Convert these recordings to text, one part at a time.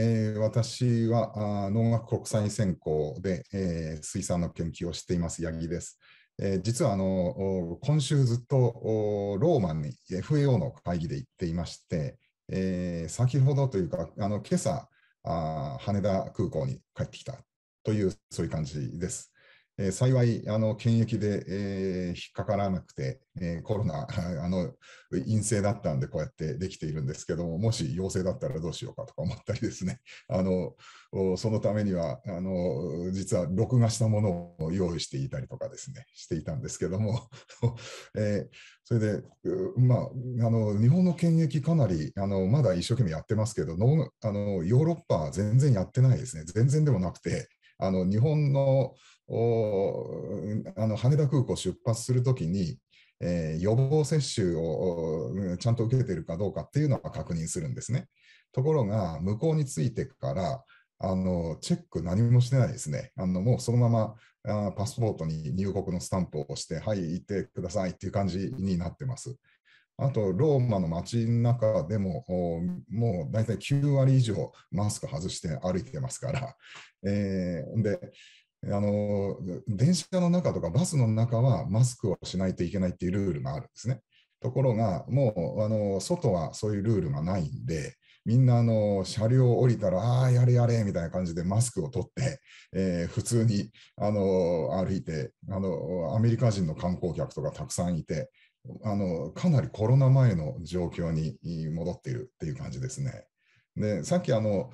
えー、私はあ農学国際専攻で、えー、水産の研究をしています八木です。えー、実はあの今週ずっとローマンに FAO の会議で行っていまして、えー、先ほどというかあの今朝あ羽田空港に帰ってきたというそういう感じです。えー、幸い、あの、検疫で、えー、引っかからなくて、えー、コロナ、あの、陰性だったんで、こうやってできているんですけども、もし陽性だったらどうしようかとか思ったりですね、あの、そのためには、あの、実は録画したものを用意していたりとかですね、していたんですけども、えー、それで、まあ、あの、日本の検疫かなり、あの、まだ一生懸命やってますけど、のあのヨーロッパは全然やってないですね。全然でもなくて、あの日本のあの羽田空港出発するときに、えー、予防接種をちゃんと受けているかどうかっていうのは確認するんですね。ところが、向こうに着いてから、あのチェック何もしてないですね。あのもうそのままあパスポートに入国のスタンプを押して、はい、行ってくださいっていう感じになってます。あと、ローマの街の中でも、もう大体9割以上マスク外して歩いてますから、えー、で、あの電車の中とかバスの中はマスクをしないといけないっていうルールがあるんですね。ところが、もうあの外はそういうルールがないんで、みんなあの車両降りたら、ああ、やれやれみたいな感じでマスクを取って、えー、普通にあの歩いてあの、アメリカ人の観光客とかたくさんいて、あのかなりコロナ前の状況に戻っているっていう感じですね。でさっきあの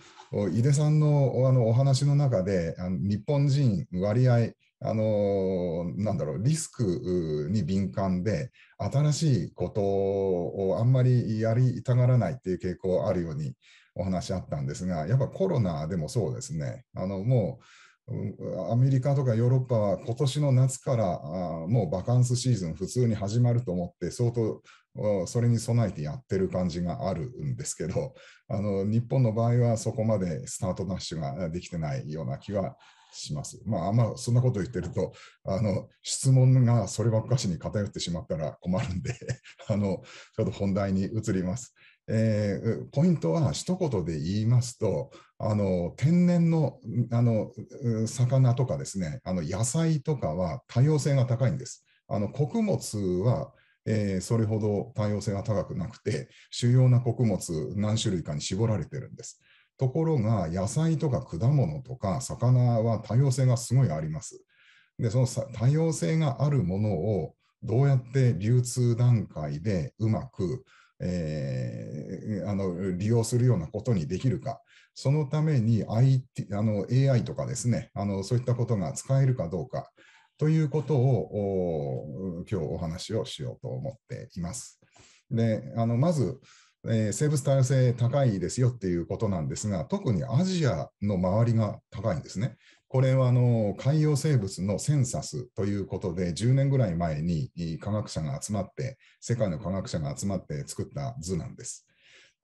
井出さんのあのお話の中であの日本人割合あのなんだろうリスクに敏感で新しいことをあんまりやりたがらないっていう傾向あるようにお話あったんですがやっぱコロナでもそうですねあのもうアメリカとかヨーロッパは今年の夏からもうバカンスシーズン普通に始まると思って相当それに備えてやってる感じがあるんですけどあの日本の場合はそこまでスタートダッシュができてないような気はします。まあ、まあ、そんなこと言ってると、あの、質問がそればっかしに偏ってしまったら困るんで あの、ちょっと本題に移ります。えー、ポイントは一言で言いますと、あの天然のあの魚とかですね、あの野菜とかは多様性が高いんです。あの穀物はえー、それほど多様性が高くなくて、主要な穀物何種類かに絞られてるんです。ところが、野菜とか果物とか魚は多様性がすごいあります。で、その多様性があるものをどうやって流通段階でうまくえー、あの利用するようなことにできるか、そのために IT あの AI とかですねあの、そういったことが使えるかどうかということを今日お話をしようと思っています。であのまず、えー、生物多様性高いですよっていうことなんですが、特にアジアの周りが高いんですね。これはあの海洋生物のセンサスということで、10年ぐらい前に科学者が集まって、世界の科学者が集まって作った図なんです。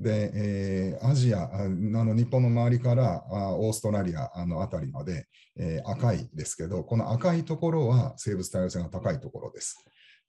で、えー、アジアあの、日本の周りからあオーストラリアあの辺りまで、えー、赤いですけど、この赤いところは生物多様性が高いところです。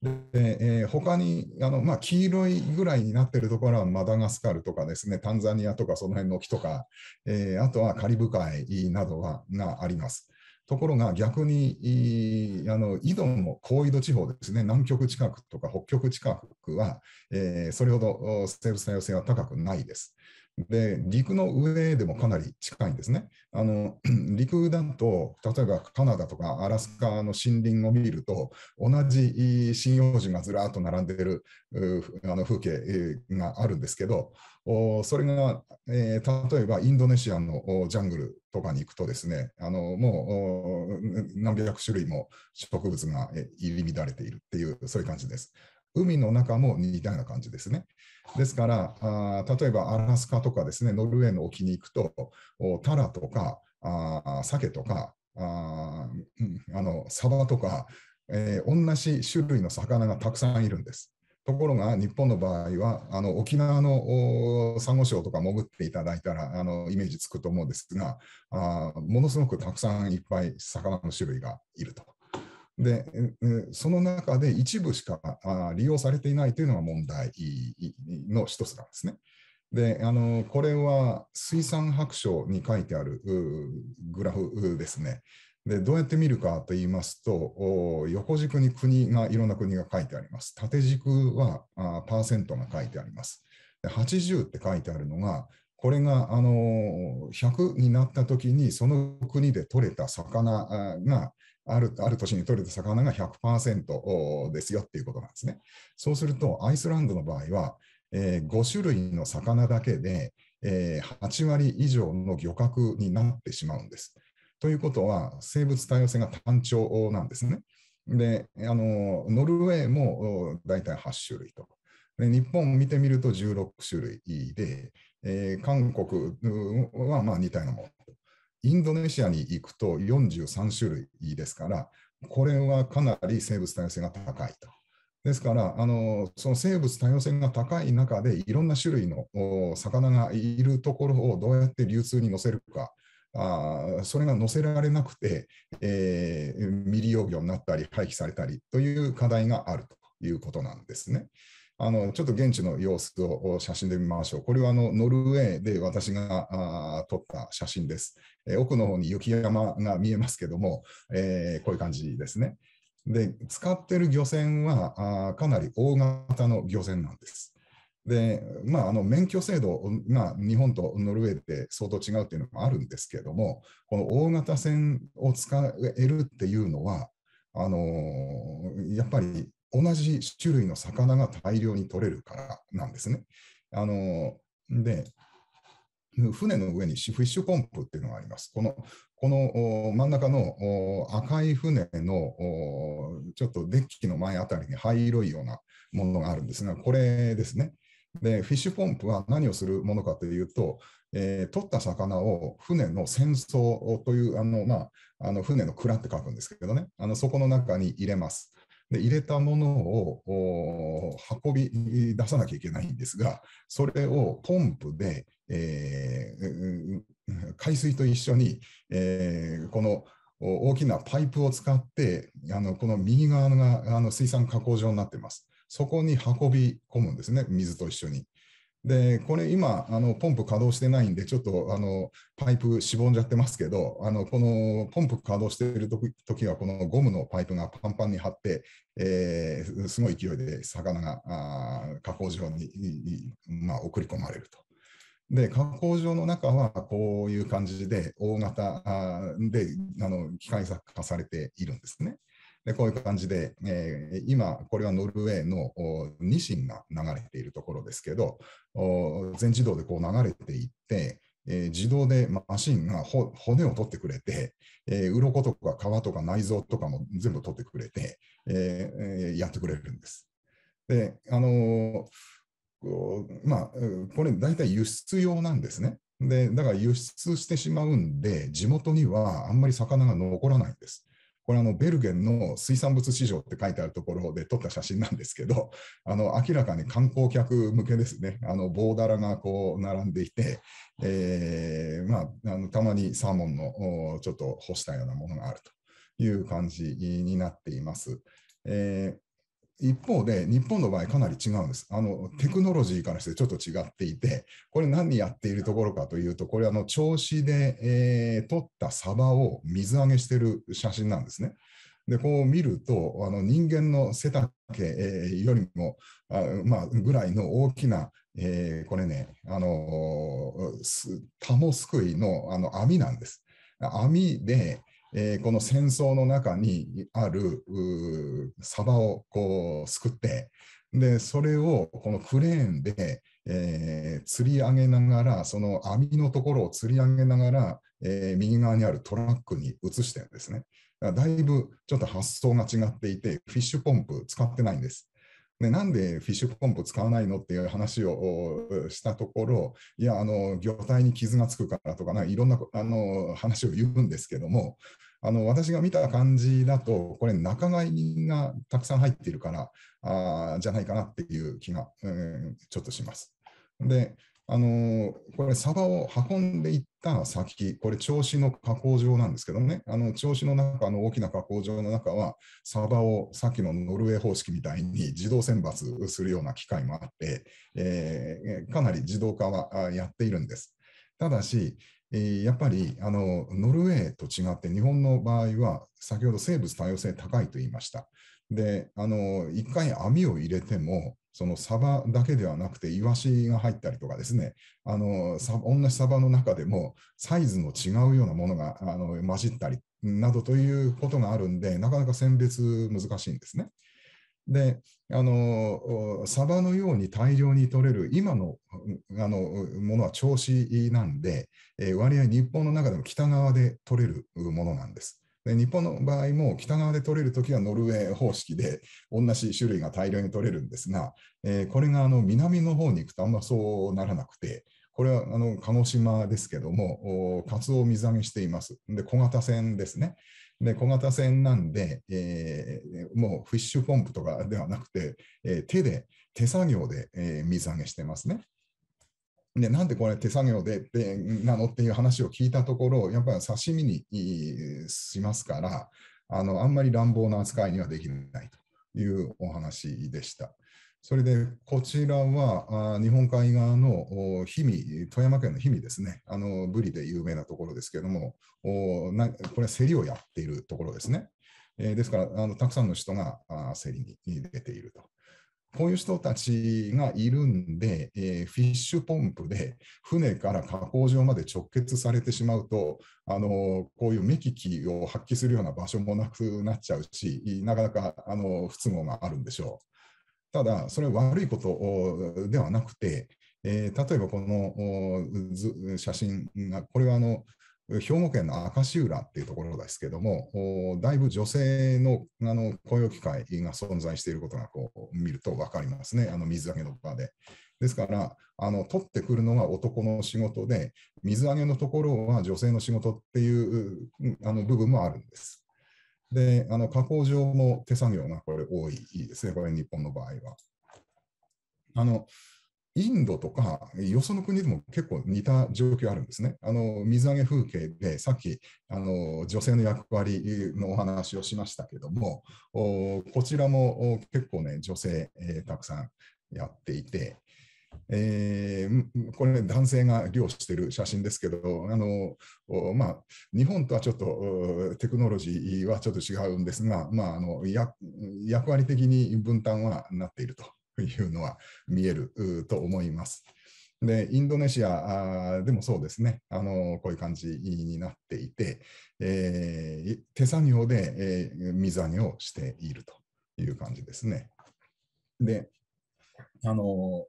で、えー、他にあの、まあ、黄色いぐらいになっているところはマダガスカルとかですね、タンザニアとかその辺の木とか、えー、あとはカリブ海などはがあります。ところが逆に、あの緯度の高緯度地方ですね、南極近くとか北極近くは、えー、それほど生物多様性は高くないです。で、陸の上でもかなり近いんですね。あの 陸だと、例えばカナダとかアラスカの森林を見ると、同じ針葉樹がずらっと並んでいるあの風景があるんですけど、それが、えー、例えばインドネシアのジャングルとかに行くとですね、あのもう何百種類も植物が入り乱れているっていう、そういう感じです。海の中も似たような感じですね。ですから、あ例えばアラスカとかですね、ノルウェーの沖に行くと、タラとか、あ鮭とか、ああのサバとか、えー、同じ種類の魚がたくさんいるんです。ところが日本の場合はあの沖縄のサンゴ礁とか潜っていただいたらあのイメージつくと思うんですがあものすごくたくさんいっぱい魚の種類がいると。で、その中で一部しか利用されていないというのが問題の一つなんですね。で、あの、これは水産白書に書いてあるグラフですね。で、どうやって見るかと言いますと、横軸に国が、いろんな国が書いてあります。縦軸はあパーセントが書いてあります。で80って書いてあるのが、これが、あの、100になった時に、その国で取れた魚が、あるある年に取れた魚が100%ですよっていうことなんですね。そうすると、アイスランドの場合は、えー、5種類の魚だけで、えー、8割以上の漁獲になってしまうんです。ということは、生物多様性が単調なんですね。で、あのノルウェーも大体8種類と。で日本を見てみると16種類で、えー、韓国はまあ似たようなもの。インドネシアに行くと43種類ですから、これはかなり生物多様性が高いと。ですから、あのその生物多様性が高い中で、いろんな種類の魚がいるところをどうやって流通に乗せるか、あそれが載せられなくて、えー、未利用魚になったり、廃棄されたりという課題があるということなんですね。あのちょっと現地の様子を写真で見ましょう。これはあのノルウェーで私が撮った写真です、え奥の方に雪山が見えますけども、えー、こういう感じですね。で、使ってる漁船はあかなり大型の漁船なんです。で、まあ、あの免許制度が日本とノルウェーで相当違うっていうのもあるんですけども、この大型船を使えるっていうのは、あのやっぱり同じ種類の魚が大量に取れるからなんですね。あので船の上にフィッシュポンプっていうのがあります。このこの真ん中の赤い船のちょっとデッキの前あたりに灰色いようなものがあるんですが、これですね。で、フィッシュポンプは何をするものかというと、えー、取った魚を船の戦争というあの、まあ、あの船の蔵って書くんですけどね、あのそこの中に入れます。で入れたものを運び出さなきゃいけないんですが、それをポンプで、えー、海水と一緒に、えー、この大きなパイプを使って、あのこの右側があの水産加工場になっています。そこに運び込むんですね、水と一緒に。で、これ今、あのポンプ稼働してないんで、ちょっとあのパイプしぼんじゃってますけど、あのこのポンプ稼働している時は、このゴムのパイプがパンパンに張って、えー、すごい勢いで魚があ加工場に、まあ、送り込まれると。で加工場の中はこういう感じで大型であの機械化されているんですね。でこういう感じで、えー、今、これはノルウェーのニシンが流れているところですけど、全自動でこう流れていって、えー、自動でマシンが骨を取ってくれて、えー、鱗とか皮とか内臓とかも全部取ってくれて、えー、やってくれるんです。で、あのー、まあ、これ大体輸出用なんですね。で、だから輸出してしまうんで、地元にはあんまり魚が残らないんです。これあのベルゲンの水産物市場って書いてあるところで撮った写真なんですけど、あの明らかに観光客向けですね、あの棒だらがこう並んでいて、えー、まあ、あのたまにサーモンのちょっと干したようなものがあるという感じになっています。えー一方で、日本の場合、かなり違うんです。あのテクノロジーからしてちょっと違っていて、これ、何やっているところかというと、これ、あの子で、えー、取ったサバを水揚げしてる写真なんですね。でこう見ると、あの人間の背丈よりもあ、まあ、ぐらいの大きな、えー、これね、あのタモすくいのあの網なんです。網で、えー、この戦争の中にあるサバをこうすくってでそれをこのクレーンで、えー、釣り上げながらその網のところを釣り上げながら、えー、右側にあるトラックに移してるんですねだいぶちょっと発想が違っていてフィッシュポンプ使ってないんですでなんでフィッシュポンプ使わないのっていう話をしたところ、いや、あの魚体に傷がつくからとかな、いろんなあの話を言うんですけども、あの私が見た感じだと、これ、仲買人がたくさん入っているからあじゃないかなっていう気が、うん、ちょっとします。であのこれ、サバを運んでいった先、これ、銚子の加工場なんですけどね、あの銚子の中の大きな加工場の中は、サバをさっきのノルウェー方式みたいに自動選抜するような機械もあって、えー、かなり自動化はやっているんです。ただし、やっぱりあのノルウェーと違って日本の場合は先ほど生物多様性高いと言いました。であの1回網を入れてもそのサバだけではなくてイワシが入ったりとかですねあの同じサバの中でもサイズの違うようなものがあの混じったりなどということがあるんでなかなか選別難しいんですね。であのサバのように大量に取れる今のあのものは銚子なんで、え割合日本の中でも北側で取れるものなんです。で日本の場合も北側で取れるときはノルウェー方式で同じ種類が大量に取れるんですが、えー、これがあの南の方に行くとあんまそうならなくて、これはあの鹿児島ですけども、カツオを水揚げしています。で、小型船ですね。で、小型船なんで、えー、もうフィッシュポンプとかではなくて、えー、手で、手作業で、えー、水揚げしてますね。でなんでこれ手作業ででなのっていう話を聞いたところやっぱり刺身にしますからあのあんまり乱暴な扱いにはできないというお話でした。それでこちらは日本海側の氷見、富山県の氷見ですね、あのブリで有名なところですけれども、これは競りをやっているところですね。えー、ですからあの、たくさんの人が競りに出ていると。こういう人たちがいるんで、えー、フィッシュポンプで船から加工場まで直結されてしまうと、あのこういう目利きを発揮するような場所もなくなっちゃうし、なかなかあの不都合があるんでしょう。ただ、それ悪いことではなくて、えー、例えばこの写真が、これはあの兵庫県の明石浦っていうところですけども、だいぶ女性のあの雇用機会が存在していることがこう見ると分かりますね、あの水揚げの場で。ですから、あの取ってくるのが男の仕事で、水揚げのところは女性の仕事っていうあの部分もあるんです。で、あの加工場も手作業がこれ多いですね、これ日本の場合は。あのインドとか、よその国でも結構似た状況あるんですね。あの水揚げ風景で、さっきあの女性の役割のお話をしましたけども、こちらも結構ね、女性、えー、たくさんやっていて、えー、これ、男性が漁してる写真ですけど、あのまあ、日本とはちょっとテクノロジーはちょっと違うんですが、まあ、あの役割的に分担はなっていると。いうのは見えると思います。でインドネシアでもそうですね、あのこういう感じになっていて、えー、手作業で、えー、水揚げをしているという感じですね。であの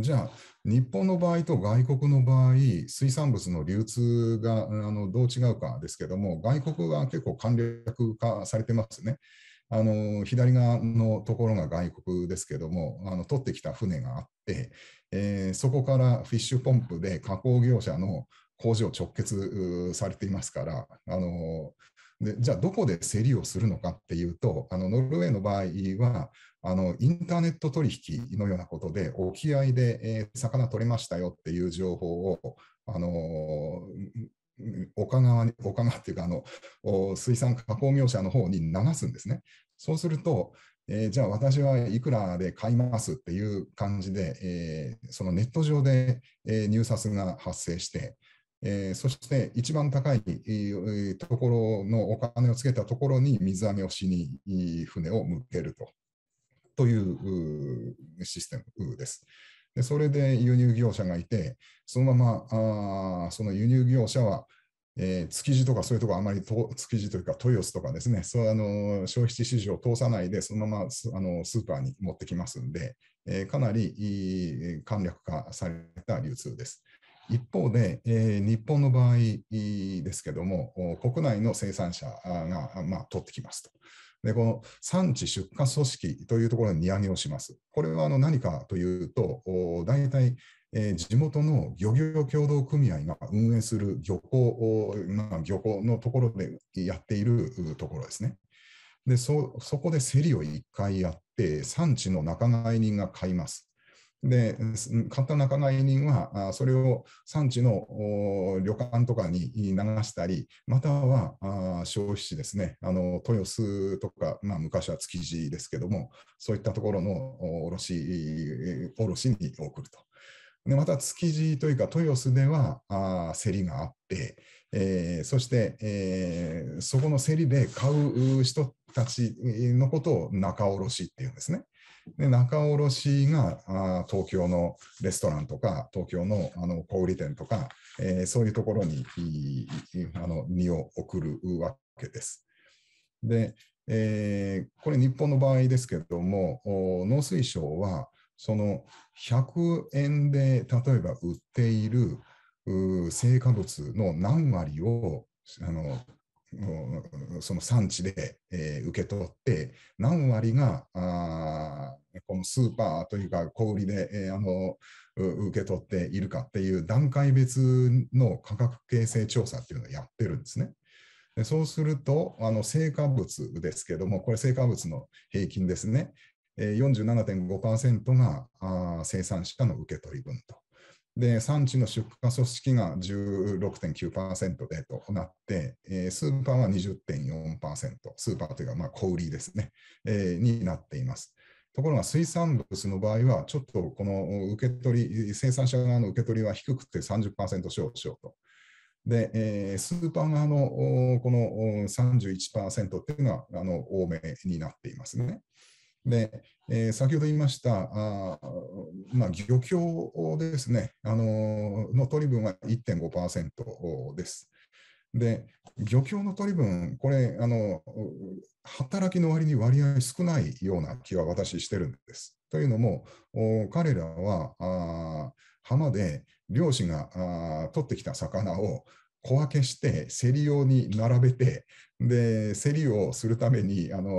じゃあ、日本の場合と外国の場合、水産物の流通があのどう違うかですけども、外国が結構簡略化されてますね。あの左側のところが外国ですけどもあの取ってきた船があって、えー、そこからフィッシュポンプで加工業者の工場直結されていますからあのでじゃあどこで競りをするのかっていうとあのノルウェーの場合はあのインターネット取引のようなことで沖合で、えー、魚取れましたよっていう情報をあの丘側に、丘側っていうかあの、水産加工業者の方に流すんですね。そうすると、えー、じゃあ私はいくらで買いますっていう感じで、えー、そのネット上で、えー、入札が発生して、えー、そして一番高い、ところのお金をつけたところに水揚げをしに船を向けるとというシステムです。でそれで輸入業者がいて、そのままあその輸入業者は、えー、築地とかそういうところあまり築地というか豊洲とかですね、そうあの消費地市場を通さないで、そのままあのスーパーに持ってきますんで、えー、かなり簡略化された流通です。一方で、えー、日本の場合ですけども、国内の生産者が、まあ、取ってきますと。で、この産地出荷組織というところに荷上げをします。これはあの何かというと、大体、えー、地元の漁業協同組合が運営する漁港まあ、漁港のところでやっているところですね。でそこで競りを1回やって、産地の仲買人が買います。で簡単な仲買人はそれを産地の旅館とかに流したりまたは消費地ですねあの豊洲とか、まあ、昔は築地ですけどもそういったところの卸卸に送ると。でまた築地というか豊洲では競りがあって、えー、そして、えー、そこの競りで買う人たちのことを仲卸っていうんですね。で仲卸があ東京のレストランとか、東京のあの小売店とか、えー、そういうところにあの荷を送るわけです。で、えー、これ、日本の場合ですけれども、農水省は、その100円で例えば売っている成果物の何割をあのその産地で、えー、受け取って、何割があこのスーパーというか小売りで、えー、あの受け取っているかっていう段階別の価格形成調査っていうのをやってるんですね。でそうするとあの成果物ですけどもこれ成果物の平均ですね、えー、47.5%があ生産者の受け取り分と。で産地の出荷組織が16.9%でとなって、えー、スーパーは20.4%、スーパーというかまあ小売りですね、えー、になっています。ところが水産物の場合は、ちょっとこの受け取り、生産者側の受け取りは低くて30%少々と。で、えー、スーパー側のこの31%っていうのはあの多めになっていますね。で、えー、先ほど言いましたあ、まあ、漁協ですね、あのの取り分は1.5%です。で、漁協の取り分、これあの、働きの割に割合少ないような気は私してるんです。というのも、彼らは浜で漁師が取ってきた魚を小分けして競り用に並べてで競りをするためにあの「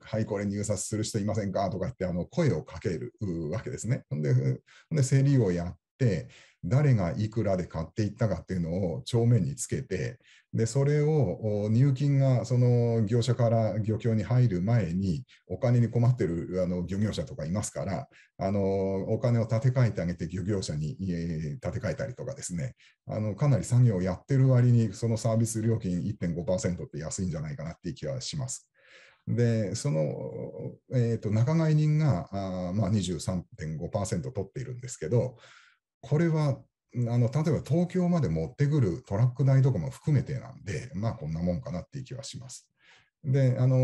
はいこれ入札する人いませんか?」とかってあの声をかけるわけですね。で競りをやって誰がいくらで買っていったかっていうのを帳面につけてでそれを入金がその業者から漁協に入る前にお金に困ってるあの漁業者とかいますからあのお金を立て替えてあげて漁業者に、立て替えたりとかですねあのかなり作業をやってる割にそのサービス料金1.5%って安いんじゃないかなっていう気はします。で、その、えーと、仲買人があ、まあ、23.5%取っているんですけど、これはあの例えば東京まで持ってくるトラック代とかも含めてなんで、まあ、こんなもんかなっていう気はします。で、あの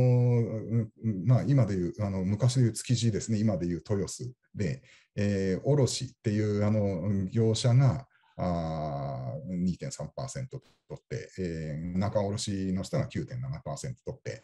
まあ、今でいうあの昔でいう築地ですね、今でいう豊洲で、えー、卸っていうあの業者が2.3%取って、えー、中卸の人が9.7%取って、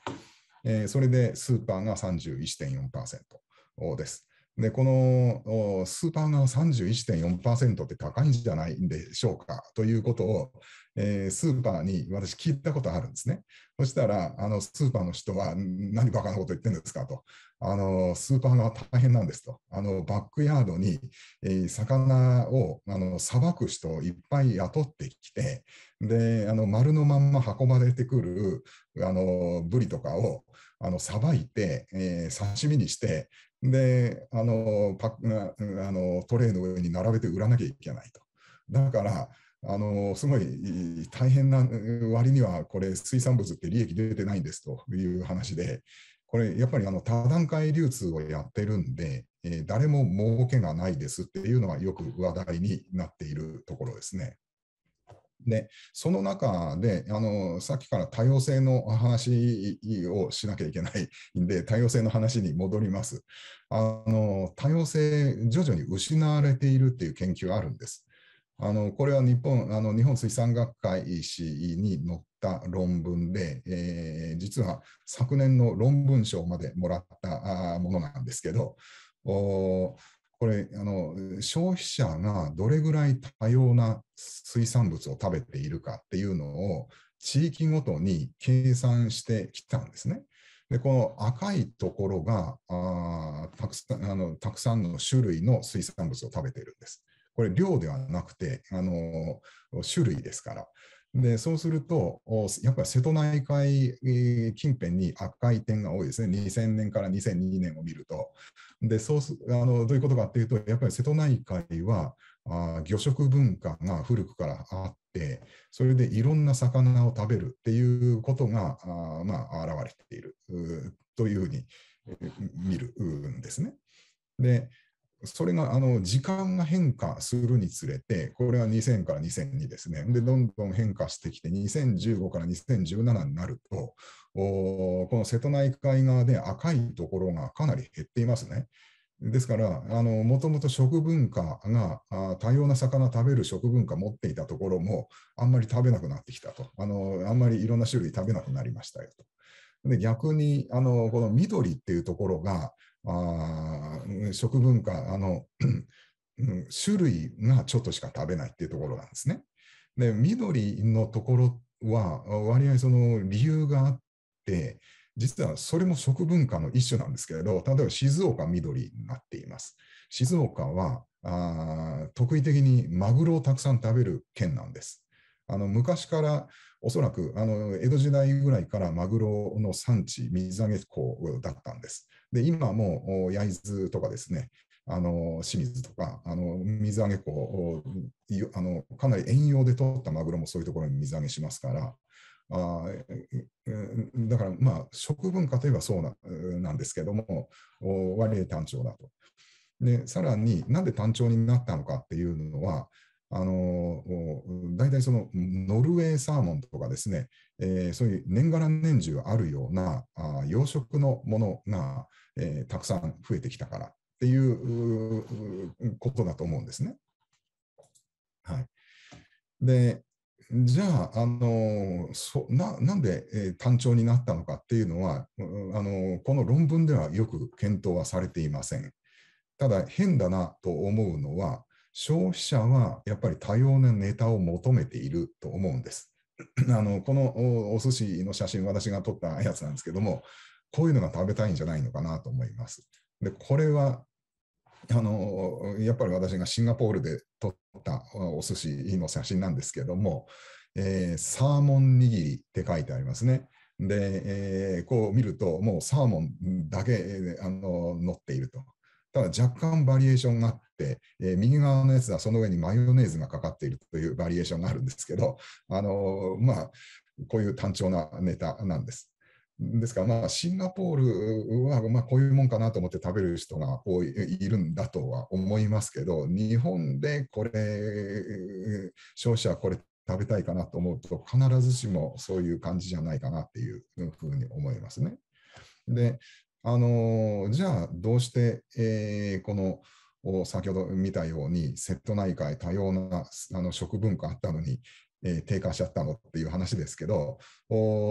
えー、それでスーパーが31.4%です。で、このスーパーが31.4%って高いんじゃないんでしょうかということを、えー、スーパーに私聞いたことあるんですね。そしたら、あの、スーパーの人は、何バカなこと言ってんですかと。あの、スーパーが大変なんですと。あの、バックヤードに、えー、魚を、あの、さばく人をいっぱい雇ってきて、で、あの、丸のまんま運ばれてくる、あの、ブリとかを、あの、さばいて、えー、刺身にして、であのパあのトレーの上に並べて売らなきゃいけないと。だからあのすごい大変な割にはこれ水産物って利益出てないんですという話でこれやっぱりあの多段階流通をやってるんで、えー、誰も儲けがないですっていうのはよく話題になっているところですね。でその中であのさっきから多様性の話をしなきゃいけないんで多様性の話に戻りますあの多様性徐々に失われているっていう研究があるんですあのこれは日本あの日本水産学会誌に載った論文で、えー、実は昨年の論文賞までもらったものなんですけどおこれあの、消費者がどれぐらい多様な水産物を食べているかっていうのを、地域ごとに計算してきたんですね。でこの赤いところがあたくさんあのたくさんの種類の水産物を食べているんです。これ量ではなくてあの種類ですから。で、そうすると、やっぱり瀬戸内海近辺に赤い点が多いですね。2000年から2002年を見ると。で、そうあのどういうことかっていうと、やっぱり瀬戸内海はあ魚食文化が古くからあって、それでいろんな魚を食べるっていうことが、あまあ、現れているというふうに見るんですね。で、それがあの時間が変化するにつれて、これは2000から2002ですね、でどんどん変化してきて、2015から2017になると、この瀬戸内海側で赤いところがかなり減っていますね。ですから、もともと食文化が多様な魚食べる食文化持っていたところも、あんまり食べなくなってきたと、あのあんまりいろんな種類食べなくなりましたよと。で逆にあのこの緑っていうところがあ食文化あの種類がちょっとしか食べないっていうところなんですね。で緑のところは割合その理由があって実はそれも食文化の一種なんですけれど例えば静岡緑になっています。静岡はあ得意的にマグロをたくさん食べる県なんです。あの昔からおそらくあの江戸時代ぐらいからマグロの産地水揚げ港だったんです。で今も焼津とかですね、あの清水とか、あの水揚げ港あの、かなり遠洋で取ったマグロもそういうところに水揚げしますから、あだから、まあ、食文化といえばそうななんですけども、割合単調だと。で、さらになんで単調になったのかっていうのは、あの大体そのノルウェーサーモンとかですね、えー、そういう年がら年中あるようなあ養殖のものが、えー、たくさん増えてきたからっていうことだと思うんですね。はい、でじゃあ、あのそななんで、えー、単調になったのかっていうのはあの、この論文ではよく検討はされていません。ただ、変だなと思うのは、消費者はやっぱり多様なネタを求めていると思うんです。あのこのお寿司の写真、私が撮ったやつなんですけども、こういうのが食べたいんじゃないのかなと思います。でこれはあのやっぱり私がシンガポールで撮ったお寿司の写真なんですけども、えー、サーモン握りって書いてありますね。で、えー、こう見ると、もうサーモンだけあの乗っていると。ただ若干バリエーションがあって、えー、右側のやつはその上にマヨネーズがかかっているというバリエーションがあるんですけど、あのー、まあ、こういう単調なネタなんです。ですから、まあ、シンガポールは、まあ、こういうもんかなと思って食べる人が多いいるんだとは思いますけど、日本でこれ、消費者はこれ食べたいかなと思うと、必ずしもそういう感じじゃないかなっていうふうに思いますね。で、あのじゃあどうして、えー、この先ほど見たように瀬戸内海多様なあの食文化あったのに、えー、低下しちゃったのっていう話ですけど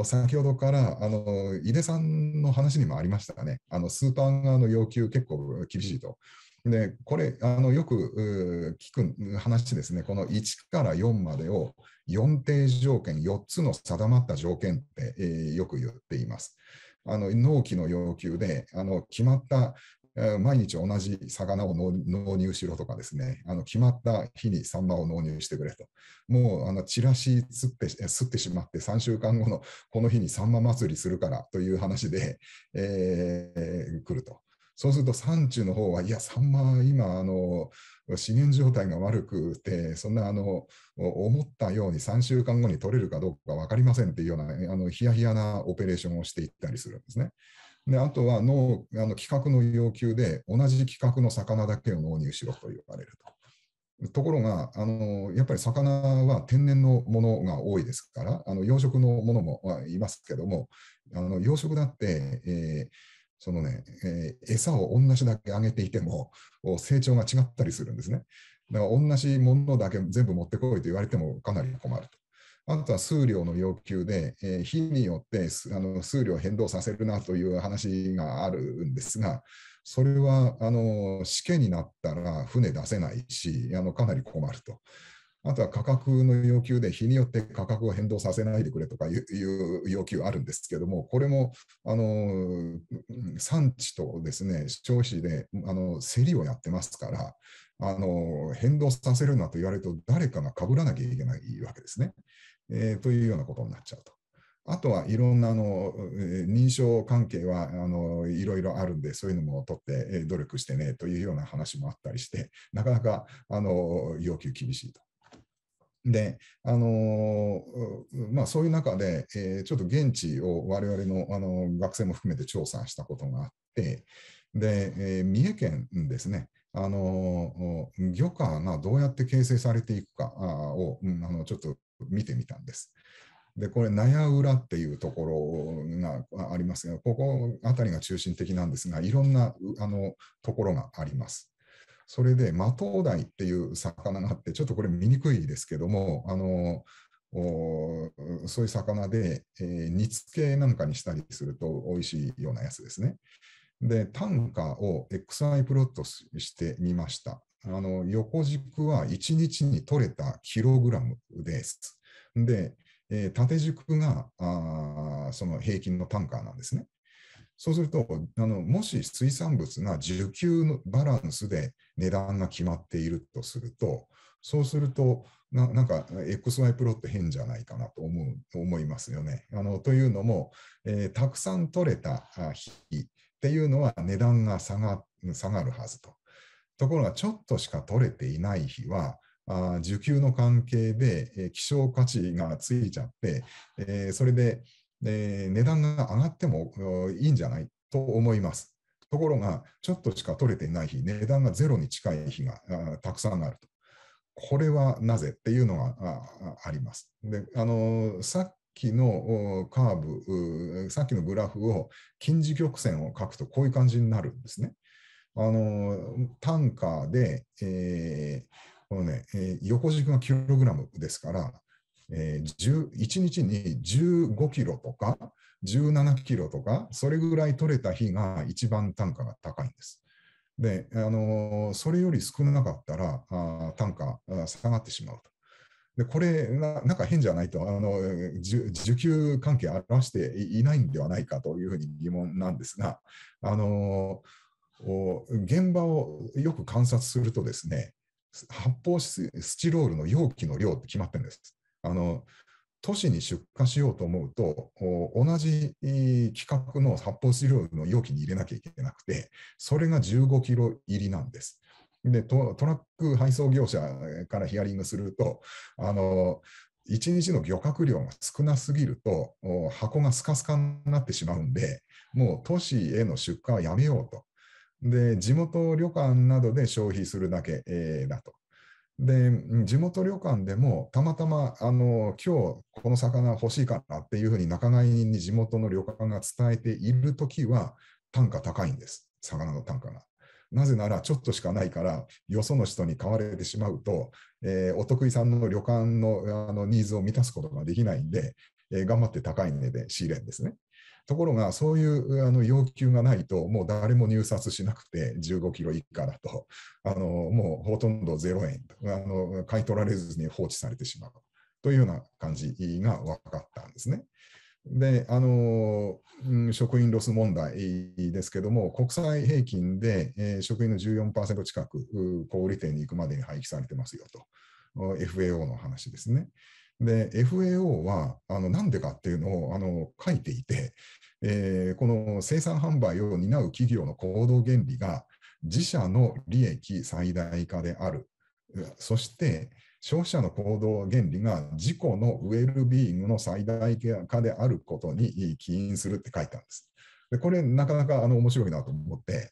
先ほどからあの井出さんの話にもありましたねあのスーパー側の要求結構厳しいと。でこれあのよく聞く話ですねこの1から4までを4定条件4つの定まった条件って、えー、よく言っています。あの納期の要求であの決まった毎日同じ魚を納入しろとかですね、あの決まった日にサンマを納入してくれと、もうあのチラシすってってしまって、3週間後のこの日にサンマ祭りするからという話で、えー、来ると。そうすると山中の方はいや、サンマ今あの、資源状態が悪くて、そんなあの思ったように3週間後に取れるかどうか分かりませんっていうような、あのヒヤヒヤなオペレーションをしていったりするんですね。であとは企あのの要求で、同じ企画の魚だけを納入しろと言われると。ところがあの、やっぱり魚は天然のものが多いですから、あの養殖のものもいますけども、あの養殖だって、えーそのね、えー、餌を同じだけあげていても、成長が違ったりするんですね。だから同じものだけ全部持ってこいと言われてもかなり困ると。あとは数量の要求で、えー、日によってあの数量変動させるなという話があるんですが、それはあの試験になったら船出せないし、あのかなり困ると。あとは価格の要求で、日によって価格を変動させないでくれとかいう要求あるんですけども、これもあの産地とですね消費であの競りをやってますから、あの変動させるなと言われると、誰かがかぶらなきゃいけないわけですね、えー、というようなことになっちゃうと。あとはいろんなあの認証関係はあのいろいろあるんで、そういうのも取って努力してねというような話もあったりして、なかなかあの要求厳しいと。で、あのまあ、そういう中で、えー、ちょっと現地を我々の、あの学生も含めて調査したことがあって、で、えー、三重県ですね、あの漁家がどうやって形成されていくかを、うん、あのちょっと見てみたんです。でこれ、納屋裏っていうところがありますが、ここあたりが中心的なんですが、いろんなあのところがあります。それでマトウダイっていう魚があって、ちょっとこれ見にくいですけども、あのそういう魚で、えー、煮付けなんかにしたりすると美味しいようなやつですね。で、単価を XI プロットしてみました。あの横軸は1日に取れたキログラムです。で、えー、縦軸があその平均の単価なんですね。そうすると、あのもし水産物が需給のバランスで値段が決まっているとすると、そうすると、ななんか XY プロって変じゃないかなと思う思いますよね。あのというのも、えー、たくさん取れた日っていうのは値段が下が下がるはずと。ところが、ちょっとしか取れていない日は、あ需給の関係で、えー、希少価値がついちゃって、えー、それで、えー、値段が上がってもいいんじゃないと思います。ところが、ちょっとしか取れていない日、値段がゼロに近い日がたくさんあると。これはなぜっていうのがあります。であのさっきのカーブ、さっきのグラフを近似曲線を書くとこういう感じになるんですね。あの単価で、えーこのね、横軸がラムですから、えー、1日に15キロとか17キロとか、それぐらい取れた日が一番単価が高いんです。で、あのー、それより少なかったら、あ単価下がってしまうと。でこれな、なんか変じゃないとあの、需給関係表していないんではないかというふうに疑問なんですが、あのー、現場をよく観察するとですね、発泡スチロールの容器の量って決まってるんです。あの都市に出荷しようと思うと、同じ規格の発泡スチロールの容器に入れなきゃいけなくて、それが15キロ入りなんです。でトラック配送業者からヒアリングすると、あの1日の漁獲量が少なすぎると、箱がスカスカになってしまうんで、もう都市への出荷はやめようと。で、地元旅館などで消費するだけ、だと。で地元旅館でもたまたまあの今日この魚欲しいかなっていうふうに仲買人に地元の旅館が伝えている時は単価高いんです魚の単価が。なぜならちょっとしかないからよその人に買われてしまうと、えー、お得意さんの旅館のあのニーズを満たすことができないんで、えー、頑張って高い値で仕入れんですね。ところが、そういうあの要求がないと、もう誰も入札しなくて、15キロ以下だと、あのもうほとんど0円あの、買い取られずに放置されてしまうというような感じが分かったんですね。であの、職員ロス問題ですけども、国際平均で、職員の14%近く小売店に行くまでに廃棄されてますよと、FAO の話ですね。で、FAO は、あの、なんでかっていうのを、あの、書いていて、えー、この生産販売を担う企業の行動原理が、自社の利益最大化である。そして、消費者の行動原理が自己のウェルビーイングの最大化であることに起因するって書いてあるんです。でこれ、なかなかあの面白いなと思って、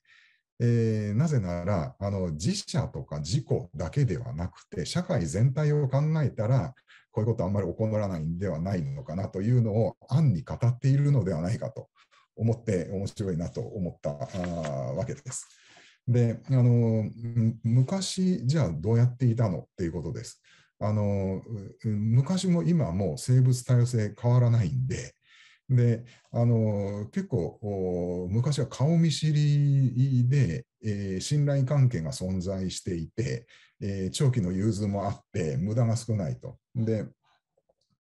えー、なぜならあの自社とか事故だけではなくて社会全体を考えたらこういうことあんまり起こらないんではないのかなというのを暗に語っているのではないかと思って面白いなと思ったわけです。であの昔じゃあどうやっていたのっていうことです。あの昔も今も生物多様性変わらないんでであの結構昔は顔見知りで、えー、信頼関係が存在していて、えー、長期の融通もあって無駄が少ないと。で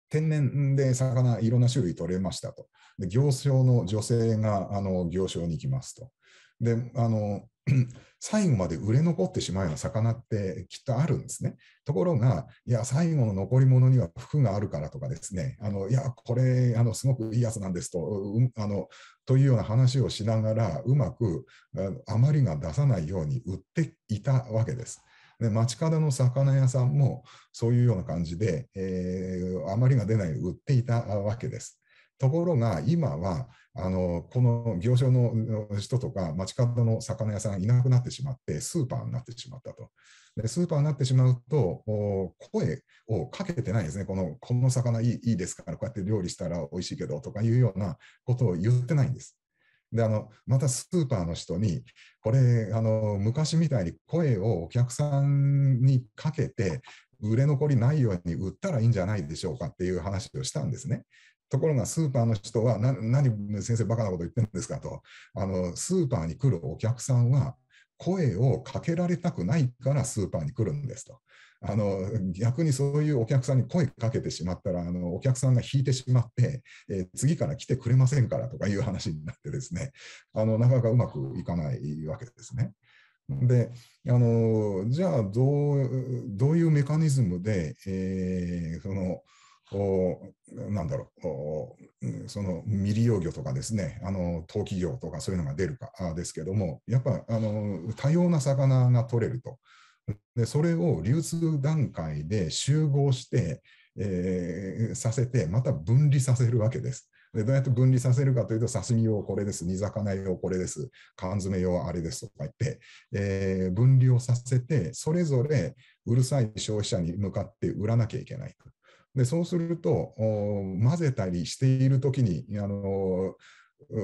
天然で魚いろんな種類取れましたと。で行商の女性があの行商に行きますと。であの 最後まで売れ残ってしまうような魚ってきっとあるんですね。ところが、いや、最後の残り物には服があるからとかですね、あのいや、これあの、すごくいいやつなんですと、うあのというような話をしながら、うまく余りが出さないように売っていたわけです。で街角の魚屋さんもそういうような感じで、えー、余りが出ない売っていたわけです。ところが今はあのこの行商の人とか街角の魚屋さんいなくなってしまってスーパーになってしまったと。でスーパーになってしまうと声をかけてないですねこのこの魚いいいいですからこうやって料理したら美味しいけどとかいうようなことを言ってないんです。であのまたスーパーの人にこれあの昔みたいに声をお客さんにかけて売れ残りないように売ったらいいんじゃないでしょうかっていう話をしたんですね。ところがスーパーの人は、な何、先生、バカなこと言ってるんですかと、あのスーパーに来るお客さんは、声をかけられたくないからスーパーに来るんですと。あの逆にそういうお客さんに声かけてしまったらあのお客さんが引いてしまって、えー、次から来てくれませんからとかいう話になってですねあのなかなかうまくいかないわけですね。であのじゃあどうどういうメカニズムで、えー、そのおなんだろうお、その未利用魚とかですね、あの陶器業とかそういうのが出るかですけども、やっぱあの多様な魚が取れると。でそれを流通段階で集合して、えー、させて、また分離させるわけです。でどうやって分離させるかというと、刺身用これです、煮魚用これです、缶詰用あれですとか言って、えー、分離をさせて、それぞれうるさい消費者に向かって売らなきゃいけないでそうすると混ぜたりしている時にあの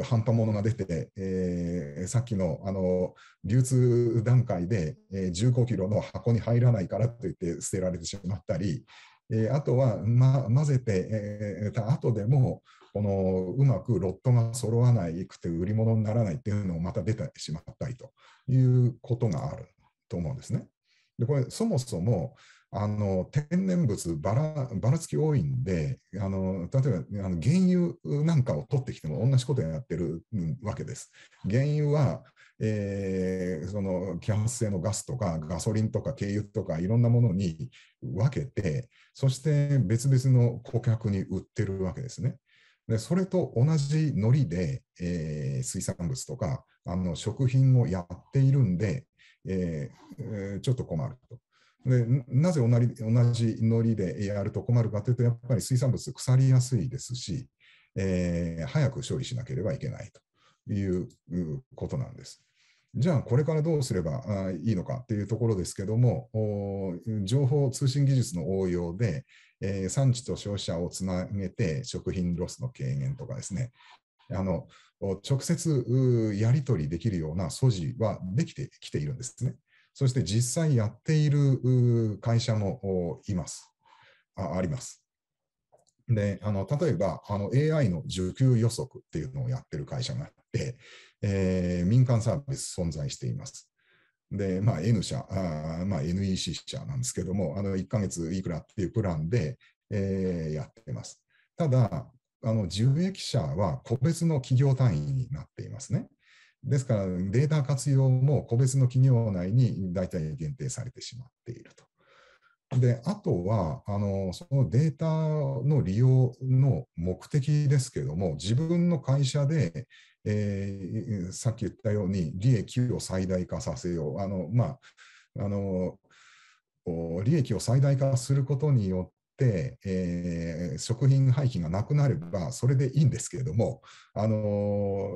半端ものが出て、えー、さっきのあの流通段階で、えー、15キロの箱に入らないからといって捨てられてしまったり、えー、あとは、ま、混ぜて、えー、た後でもこのうまくロットが揃わないくて売り物にならないっていうのをまた出てしまったりということがあると思うんですね。でこれそもそもあの天然物ばら、ばらつき多いんで、あの例えばあの原油なんかを取ってきても同じことをやってるわけです。原油は、えー、その揮発性のガスとかガソリンとか軽油とかいろんなものに分けて、そして別々の顧客に売ってるわけですね。でそれと同じノリで、えー、水産物とかあの食品をやっているんで、えー、ちょっと困ると。でなぜ同じ同じのりでやると困るかというと、やっぱり水産物、腐りやすいですし、えー、早く処理しなければいけないということなんです。じゃあ、これからどうすればいいのかというところですけども、情報通信技術の応用で、えー、産地と消費者をつなげて、食品ロスの軽減とかですね、あの直接やり取りできるような素地はできてきているんですね。そして実際やっている会社もいます。ああります。であの例えばあの AI の需給予測っていうのをやってる会社があって、えー、民間サービス存在しています。で、まあ、N 社、あまあ、NEC 社なんですけども、あの1ヶ月いくらっていうプランで、えー、やってます。ただ、あの受益者は個別の企業単位になっていますね。ですから、データ活用も個別の企業内に大体限定されてしまっていると。であとはあの、そのデータの利用の目的ですけども、自分の会社で、えー、さっき言ったように、利益を最大化させよう、あのまあ、あの利益を最大化することによっ、えー、食品廃棄がなくなればそれでいいんですけれども、あの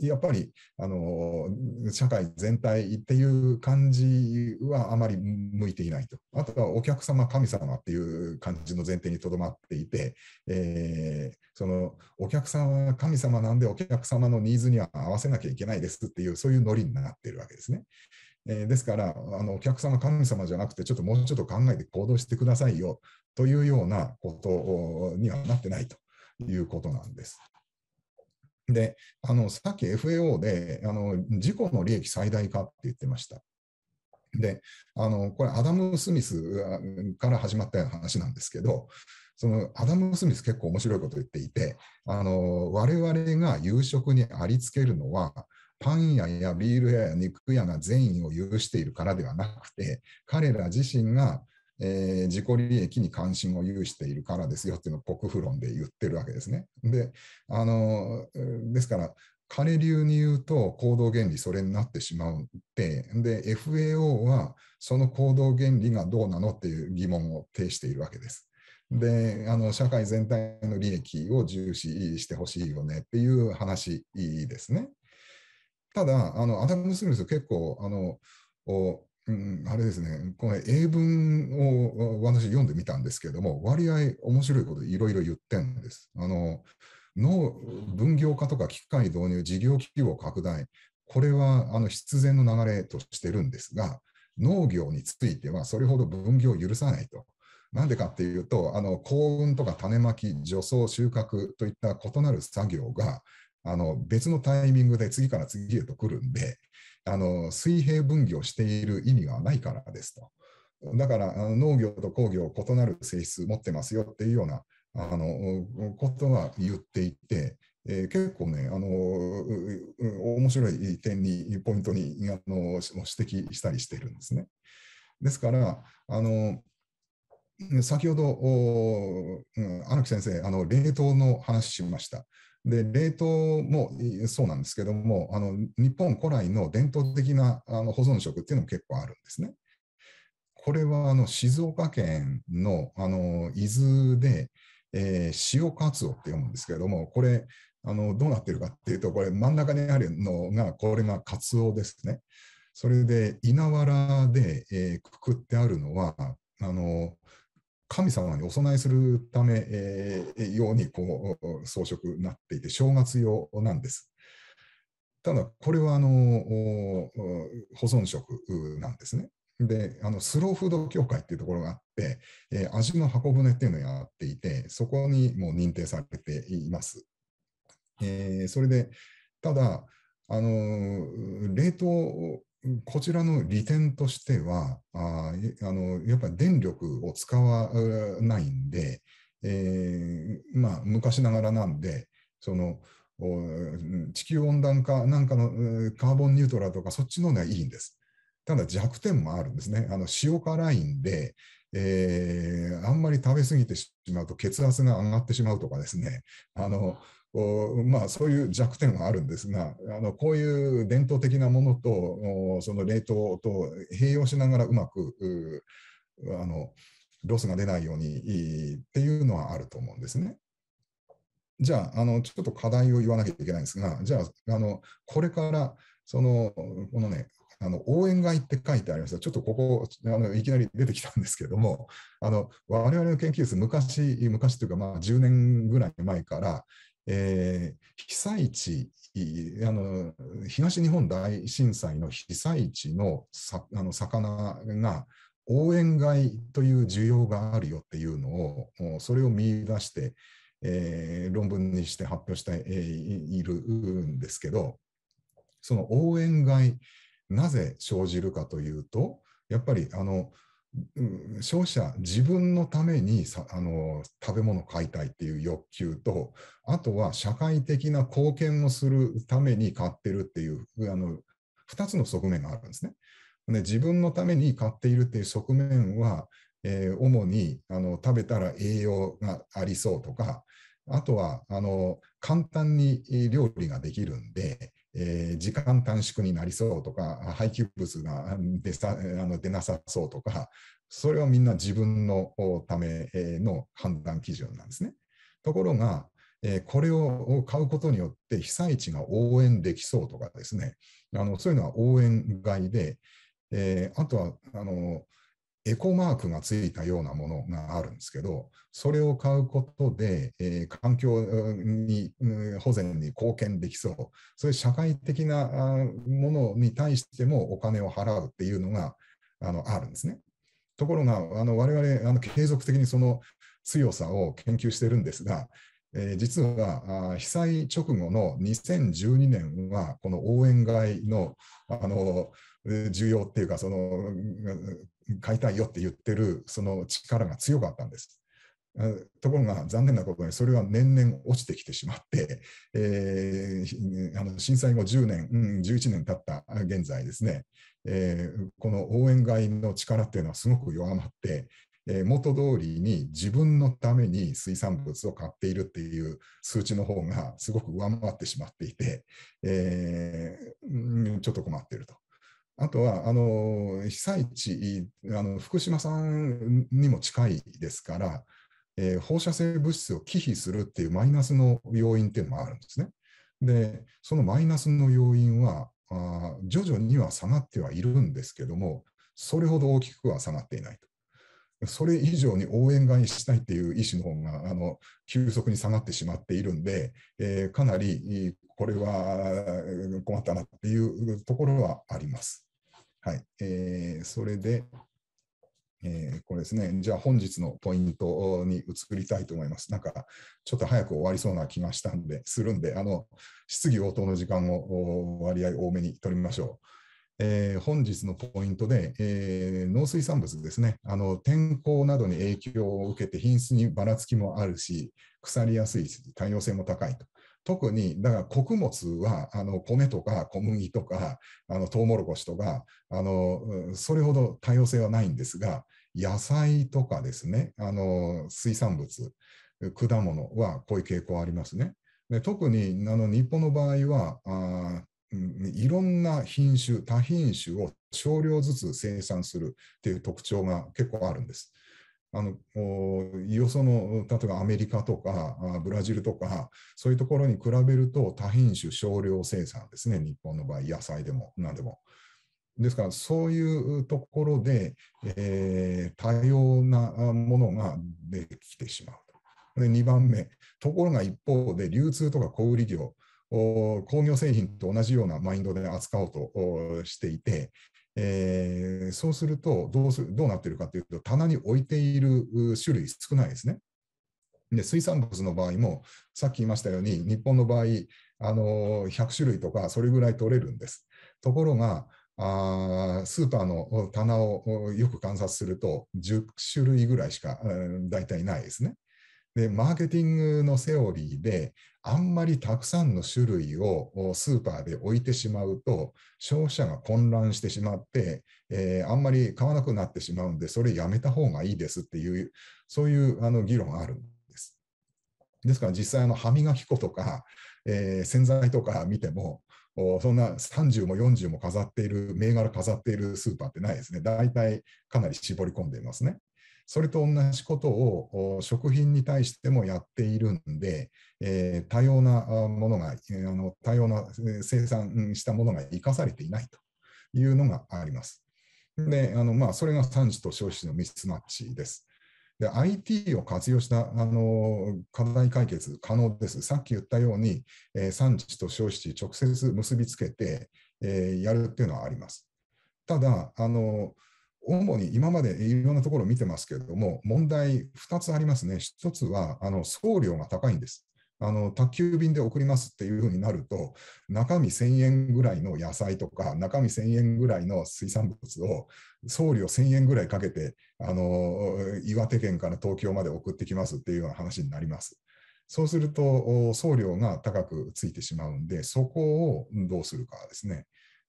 ー、やっぱり、あのー、社会全体っていう感じはあまり向いていないとあとはお客様神様っていう感じの前提にとどまっていて、えー、そのお客様は神様なんでお客様のニーズには合わせなきゃいけないですっていうそういうノリになってるわけですね。えー、ですから、あのお客様、神様じゃなくて、ちょっともうちょっと考えて行動してくださいよというようなことにはなってないということなんです。で、あのさっき FAO であの事故の利益最大化って言ってました。で、あのこれ、アダム・スミスから始まったような話なんですけど、そのアダム・スミス結構面白いこと言っていて、あの我々が夕食にありつけるのは、パン屋やビール屋や肉屋が善意を有しているからではなくて、彼ら自身が、えー、自己利益に関心を有しているからですよっていうのを国富論で言ってるわけですね。で、あの、ですから、彼流に言うと行動原理それになってしまってで FAO はその行動原理がどうなのっていう疑問を呈しているわけです。であの社会全体の利益を重視してほしいよねっていう話ですね。ただ、あのアダム・スミス結構あのお、うん、あれですね、この英文を私読んでみたんですけれども、割合面白いこといろいろ言ってんです。あの農分業化とか機械導入、事業規模拡大、これはあの必然の流れとしてるんですが、農業についてはそれほど分業を許さないと。なんでかっていうと、あの幸運とか種まき、除草、収穫といった異なる作業があの別のタイミングで次から次へと来るんであの水平分業している意味がないからですと。だから農業と工業異なる性質持ってますよっていうようなあのことは言っていて、えー、結構ねあの面白い点にポイントにあの指摘したりしてるんですね。ですからあの先ほど、荒、うん、木先生、あの冷凍の話しました。で冷凍もそうなんですけどもあの日本古来の伝統的なあの保存食っていうのも結構あるんですね。これはあの静岡県のあの伊豆で、えー、塩かつおって読むんですけれどもこれあのどうなってるかっていうとこれ真ん中にあるのがこれがかつおですね。それで稲わらで、えー、くくってあるのはあの神様にお供えするため、えー、うにこう装飾になっていて、正月用なんです。ただ、これはあの保存食なんですね。であのスローフード協会っていうところがあって、えー、味の箱舟っていうのをやっていて、そこにもう認定されています。えー、それで、ただ、あの冷凍こちらの利点としては、ああのやっぱり電力を使わないんで、えー、まあ、昔ながらなんで、その地球温暖化なんかのカーボンニュートラルとか、そっちのね、いいんです。ただ弱点もあるんですね。あの塩辛いんで、えー、あんまり食べ過ぎてしまうと血圧が上がってしまうとかですね、あのまあ、そういう弱点はあるんですがあのこういう伝統的なものとその冷凍と併用しながらうまくあのロスが出ないようにっていうのはあると思うんですね。じゃああのちょっと課題を言わなきゃいけないんですがじゃああのこれからそのこのねあの応援いって書いてありました、ちょっとここあの、いきなり出てきたんですけども、あの我々の研究室、昔、昔というか、ま10年ぐらい前から、えー、被災地あの、東日本大震災の被災地のさあの魚が応援買いという需要があるよっていうのを、それを見出して、えー、論文にして発表して、えー、いるんですけど、その応援買い、なぜ生じるかというと、やっぱりあの消費者自分のためにさあの食べ物を買いたいっていう欲求とあとは社会的な貢献をするために買ってるっていうあの2つの側面があるんですね。で自分のために買っているっていう側面は、えー、主にあの食べたら栄養がありそうとかあとはあの簡単に料理ができるんでえー、時間短縮になりそうとか、廃棄物が出さあの出なさそうとか、それはみんな自分のための判断基準なんですね。ところが、えー、これを買うことによって被災地が応援できそうとかですね、あのそういうのは応援外で、えー、あとはあのエコマークがついたようなものがあるんですけど、それを買うことで、えー、環境に、うん、保全に貢献できそう、そういう社会的なものに対してもお金を払うっていうのがあのあるんですね。ところが、あの我々あの継続的にその強さを研究してるんですが、えー、実は被災直後の2012年は、この応援外のあの需要っていうか、その買いたいよって言ってるその力が強かったんです。ところが残念なことにそれは年々落ちてきてしまって、えー、あの震災後10年、うん、11年経った現在ですね、えー、この応援会の力っていうのはすごく弱まって、えー、元通りに自分のために水産物を買っているっていう数値の方がすごく上回ってしまっていて、えー、ちょっと困っていると。あとはあの被災地あの、福島さんにも近いですから、えー、放射性物質を忌避するっていうマイナスの要因っていうのもあるんですね。で、そのマイナスの要因は、あ徐々には下がってはいるんですけども、それほど大きくは下がっていないと。それ以上に応援買いしたいっていう意思の方があの急速に下がってしまっているんで、えー、かなりこれは困ったなっていうところはあります。はい。えー、それで、えー、これですね。じゃあ本日のポイントに移りたいと思います。なんか、ちょっと早く終わりそうな気がしたんで、するんで、あの、質疑応答の時間を割合多めに取りましょう。えー、本日のポイントで、えー、農水産物ですねあの、天候などに影響を受けて品質にばらつきもあるし、腐りやすいし、多様性も高いと。特にだから穀物はあの米とか小麦とかあのトウモロコシとかあのそれほど多様性はないんですが野菜とかですねあの水産物果物はこういう傾向ありますね。で特にあの日本の場合はあいろんな品種多品種を少量ずつ生産するっていう特徴が結構あるんです。あのよその例えばアメリカとかブラジルとかそういうところに比べると多品種少量生産ですね日本の場合野菜でも何でも。ですからそういうところで、えー、多様なものができてしまうと。で2番目ところが一方で流通とか小売業工業製品と同じようなマインドで扱おうとしていて、えー、そうするとどうするどうなってるかというと棚に置いている種類少ないですね。で水産物の場合もさっき言いましたように日本の場合あの100種類とかそれぐらい取れるんです。ところがあースーパーの棚をよく観察すると10種類ぐらいしか、うん、大体ないですね。で、マーケティングのセオリーで、あんまりたくさんの種類をスーパーで置いてしまうと、消費者が混乱してしまって、えー、あんまり買わなくなってしまうんで、それやめた方がいいですっていう、そういうあの議論があるんです。ですから実際、歯磨き粉とか、えー、洗剤とか見ても、そんな30も40も飾っている、銘柄飾っているスーパーってないですね。大体かなり絞り込んでいますね。それと同じことを食品に対してもやっているんで、えー、多様なものが、あの多様な生産したものが生かされていないというのがあります。で、あのまあ、それが産地と消費地のミスマッチです。で、IT を活用したあの課題解決可能です。さっき言ったように、えー、産地と消費地直接結びつけて、えー、やるっていうのはあります。ただ、あの主に今までいろんなところを見てますけれども、問題2つありますね。1つは、あの送料が高いんです。あの宅急便で送りますっていうふうになると、中身1000円ぐらいの野菜とか、中身1000円ぐらいの水産物を、送料1000円ぐらいかけて、あの岩手県から東京まで送ってきますっていうような話になります。そうすると、送料が高くついてしまうんで、そこをどうするかですね。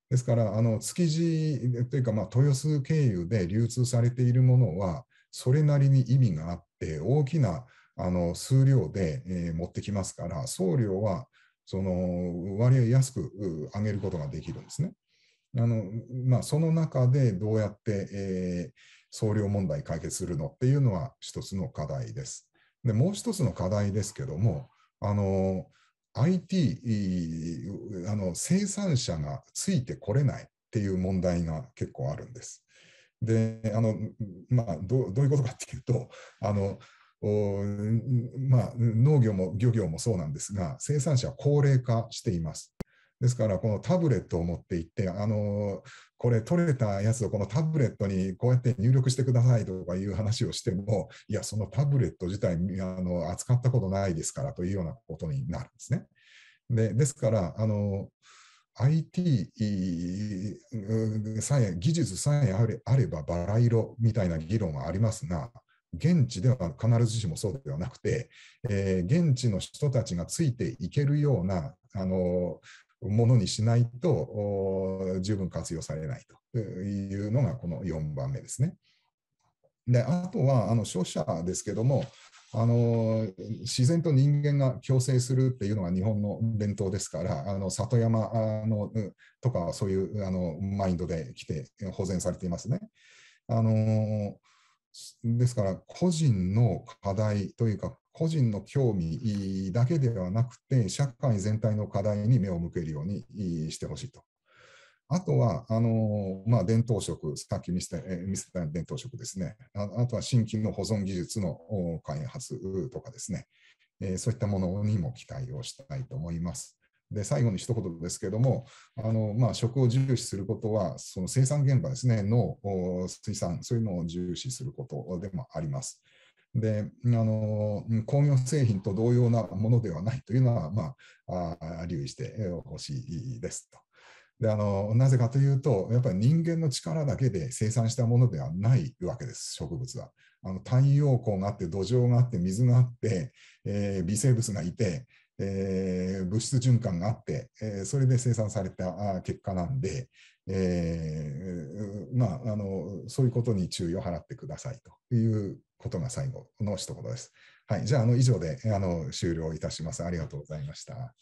ですから、あの築地というか、まあ、豊洲経由で流通されているものは、それなりに意味があって、大きなあの数量で、えー、持ってきますから、送料はその割合安く上げることができるんですね。あのまあ、その中でどうやって、えー、送料問題解決するのっていうのは一つの課題です。でもう一つの課題ですけども、あの IT あの生産者がついてこれないっていう問題が結構あるんです。であのまあ、どどういうことかっていうとあのまあ、農業も漁業もそうなんですが生産者は高齢化しています。ですから、このタブレットを持って行って、あのこれ取れたやつをこのタブレットにこうやって入力してくださいとかいう話をしても、いや、そのタブレット自体あの扱ったことないですからというようなことになるんですね。でですから、あの IT さえ、技術さえあればバラ色みたいな議論はありますが、現地では必ずしもそうではなくて、えー、現地の人たちがついていけるようなあのものにしないと十分活用されないというのがこの4番目ですね。であとはあの消費者ですけどもあの自然と人間が共生するっていうのが日本の伝統ですからあの里山のとかそういうあのマインドで来て保全されていますね。あのですから個人の課題というか個人の興味だけではなくて、社会全体の課題に目を向けるようにしてほしいと。あとは、あのまあ、伝統食、さっき見せた見せた伝統食ですねあ、あとは新規の保存技術の開発とかですね、えー、そういったものにも期待をしたいと思います。で最後に一言ですけども、あのまあ、食を重視することは、その生産現場ですね、の水産、そういうのを重視することでもあります。であの工業製品と同様なものではないというのは、まあ、あ留意してほしいですと。であのなぜかというと、やっぱり人間の力だけで生産したものではないわけです、植物は。あの太陽光があって、土壌があって、水があって、えー、微生物がいて、えー、物質循環があって、えー、それで生産された結果なんで、えー、まあ、あのそういうことに注意を払ってくださいということが最後の一言です。はい、じゃあ、あの以上であの終了いたします。ありがとうございました。